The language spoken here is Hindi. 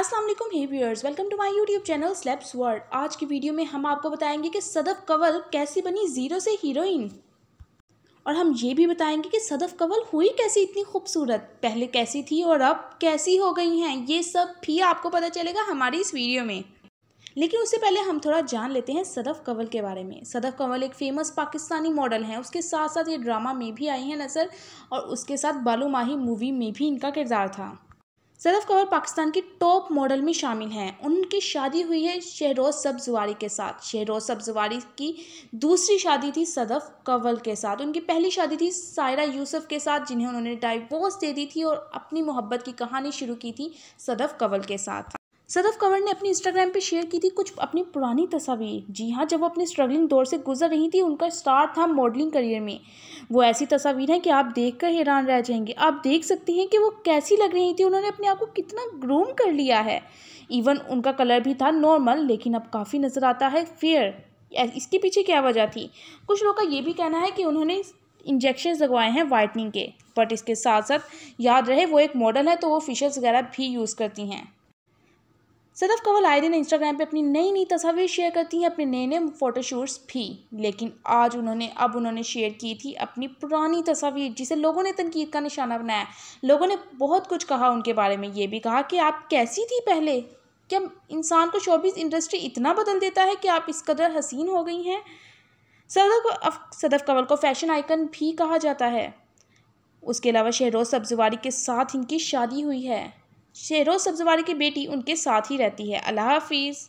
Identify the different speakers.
Speaker 1: अस्सलाम वालेकुम hey viewers welcome to my YouTube channel slaps world आज की वीडियो में हम आपको बताएंगे कि सदफ कंवल कैसी बनी ज़ीरो से हीरोइन और हम ये भी बताएंगे कि सदफ कंवल हुई कैसी इतनी खूबसूरत पहले कैसी थी और अब कैसी हो गई हैं ये सब भी आपको पता चलेगा हमारी इस वीडियो में लेकिन उससे पहले हम थोड़ा जान लेते हैं सदफ कंवल के बारे में सदफ कंवल एक फ़ेमस पाकिस्तानी मॉडल हैं उसके साथ साथ ये ड्रामा में भी आई हैं नज़र और उसके साथ बालू माही मूवी में भी इनका किरदार था सरफ कंवर पाकिस्तान की टॉप मॉडल में शामिल हैं उनकी शादी हुई है शहरोज सब्जवारी के साथ शहरोज सब्जवारी की दूसरी शादी थी सदफ कवल के साथ उनकी पहली शादी थी सायरा यूसुफ के साथ जिन्हें उन्होंने डाइवोर्स दे दी थी और अपनी मोहब्बत की कहानी शुरू की थी सदफ कवल के साथ सदफ कंवर ने अपनी इंस्टाग्राम पे शेयर की थी कुछ अपनी पुरानी तस्वीर जी हाँ जब वो अपने स्ट्रगलिंग दौर से गुजर रही थी उनका स्टार्ट था मॉडलिंग करियर में वो ऐसी तस्वीर हैं कि आप देख कर हैरान रह जाएंगे आप देख सकती हैं कि वो कैसी लग रही थी उन्होंने अपने आप को कितना ग्रूम कर लिया है इवन उनका कलर भी था नॉर्मल लेकिन अब काफ़ी नज़र आता है फेयर इसके पीछे क्या वजह थी कुछ लोग का ये भी कहना है कि उन्होंने इंजेक्शन लगवाए हैं वाइटनिंग के बट इसके साथ साथ याद रहे वो एक मॉडल है तो वो फिशर्स वगैरह भी यूज़ करती हैं सदफ कंवल आए दिन इंस्टाग्राम पे अपनी नई नई तस्वीर शेयर करती हैं अपने नए नए फ़ोटोशूट्स भी लेकिन आज उन्होंने अब उन्होंने शेयर की थी अपनी पुरानी तस्वीर जिसे लोगों ने तनकीद का निशाना बनाया लोगों ने बहुत कुछ कहा उनके बारे में ये भी कहा कि आप कैसी थी पहले क्या इंसान को शोबिस इंडस्ट्री इतना बदल देता है कि आप इस कदर हसीन हो गई हैं सदफ सदफ कंवल को फैशन आइकन भी कहा जाता है उसके अलावा शहरोज सब्जवारी के साथ इनकी शादी हुई है शेरोज सब्जवाल की बेटी उनके साथ ही रहती है अल्लाह हाफिज़